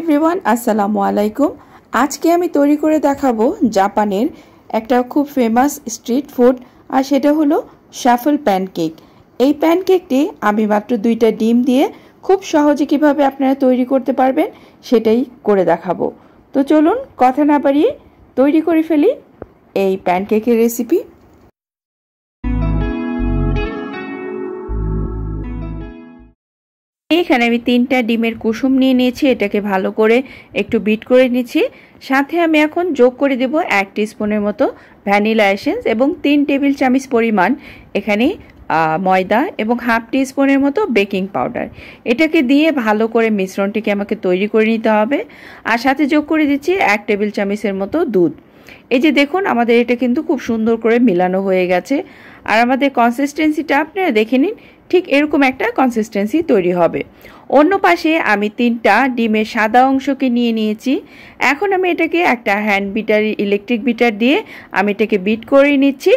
everyone আসসালামু আলাইকুম আজকে আমি তৈরি করে দেখাবো জাপানের একটা খুব ফেমাস স্ট্রিট ফুড আর সেটা হলো শাফল প্যানকেক এই প্যানকেকটি আমি মাত্র দুইটা ডিম দিয়ে খুব সহজে কিভাবে আপনারা তৈরি করতে পারবেন সেটাই করে দেখাবো তো চলুন কথা না বাড়িয়ে তৈরি করে ফেলি এই প্যানকেকের রেসিপি এখানে আমি তিনটা ডিমের কুসুম নিয়ে নিয়েছি এটাকে ভালো করে একটু বিট করে নিচ্ছি সাথে আমি এখন যোগ করে দেব এক স্পুনের মতো ভ্যানিলা এসেন্স এবং তিন টেবিল চামচ পরিমাণ এখানে ময়দা এবং হাফ টি স্পুনের মতো বেকিং পাউডার এটাকে দিয়ে ভালো করে মিশ্রণটিকে আমাকে তৈরি করে নিতে হবে আর সাথে যোগ করে দিচ্ছি এক টেবিল চামচের মতো দুধ এই যে দেখুন আমাদের এটা কিন্তু খুব সুন্দর করে মিলানো হয়ে গেছে আর আমাদের কনসিস্টেন্সিটা আপনারা দেখে নিন ঠিক এরকম একটা কনসিস্টেন্সি তৈরি হবে অন্য পাশে আমি তিনটা ডিমের সাদা অংশকে নিয়ে নিয়েছি এখন আমি এটাকে একটা হ্যান্ড বিটার ইলেকট্রিক বিটার দিয়ে আমি এটাকে বিট করে নিচ্ছি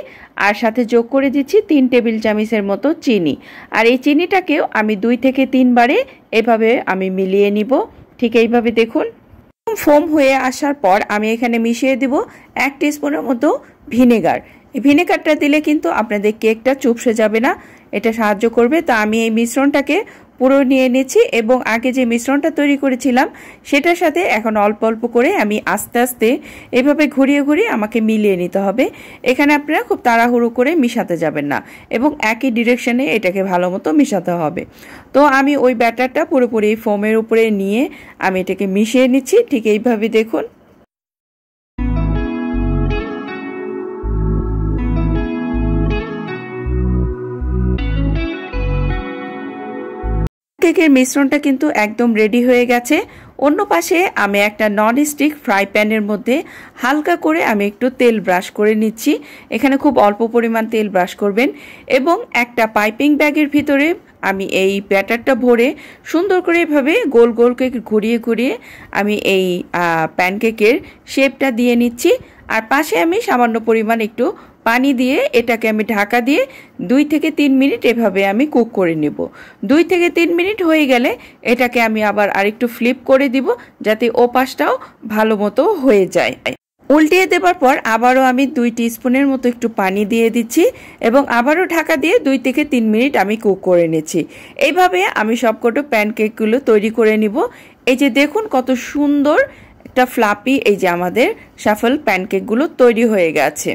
আর সাথে যোগ করে দিচ্ছি তিন টেবিল চামিচের মতো চিনি আর এই চিনিটাকেও আমি দুই থেকে তিনবারে এভাবে আমি মিলিয়ে নিব ঠিক এইভাবে দেখুন ফোম হয়ে আসার পর আমি এখানে মিশিয়ে দেব এক টিস্পুনের মতো ভিনেগার ভিনেগারটা দিলে কিন্তু আপনাদের কেকটা চুপসে যাবে না এটা সাহায্য করবে তা আমি এই মিশ্রণটাকে পুরো নিয়ে নিয়েছি এবং আগে যে মিশ্রণটা তৈরি করেছিলাম সেটার সাথে এখন অল্প অল্প করে আমি আস্তে আস্তে এভাবে ঘুরিয়ে ঘুরিয়ে আমাকে মিলিয়ে নিতে হবে এখানে আপনারা খুব তাড়াহুড়ো করে মিশাতে যাবেন না এবং একই ডিরেকশনে এটাকে ভালো মতো মিশাতে হবে তো আমি ওই ব্যাটারটা পুরোপুরি ফোমের উপরে নিয়ে আমি এটাকে মিশিয়ে নিচ্ছি ঠিক এইভাবে দেখুন কেকের মিশ্রণটা কিন্তু একদম রেডি হয়ে গেছে অন্য পাশে আমি একটা নন স্টিক ফ্রাই প্যানের মধ্যে হালকা করে আমি একটু তেল ব্রাশ করে নিচ্ছি এখানে খুব অল্প পরিমাণ তেল ব্রাশ করবেন এবং একটা পাইপিং ব্যাগের ভিতরে আমি এই ব্যাটারটা ভরে সুন্দর করে এভাবে গোল গোল কেক ঘুরিয়ে ঘুরিয়ে আমি এই প্যানকেকের শেপটা দিয়ে নিচ্ছি আর পাশে আমি সামান্য পরিমাণ একটু পানি দিয়ে এটাকে আমি ঢাকা দিয়ে দুই থেকে তিন মিনিট এভাবে আমি কুক করে নেব দুই থেকে তিন মিনিট হয়ে গেলে এটাকে আমি আবার আরেকটু ফ্লিপ করে দিব যাতে ও পাশটাও ভালো মতো হয়ে যায় উল্টিয়ে দেবার পর আবারও আমি দুই স্পুনের মতো একটু পানি দিয়ে দিচ্ছি এবং আবারও ঢাকা দিয়ে দুই থেকে তিন মিনিট আমি কুক করে নিচ্ছি এইভাবে আমি সবকটো প্যানকেকগুলো তৈরি করে নিব এই যে দেখুন কত সুন্দর একটা ফ্লাপি এই যে আমাদের সাফল প্যানকেকগুলো তৈরি হয়ে গেছে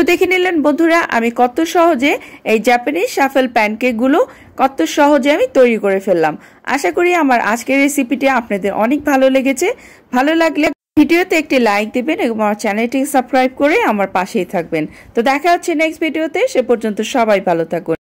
তো দেখে নিলেন বন্ধুরা আমি কত সহজে এই জাপানিজ সাফেল প্যানকেকগুলো কত সহজে আমি তৈরি করে ফেললাম আশা করি আমার আজকের রেসিপিটি আপনাদের অনেক ভালো লেগেছে ভালো লাগলে ভিডিওতে একটি লাইক দেবেন এবং আমার চ্যানেলটি সাবস্ক্রাইব করে আমার পাশেই থাকবেন তো দেখা হচ্ছে নেক্সট ভিডিওতে সে পর্যন্ত সবাই ভালো থাকুন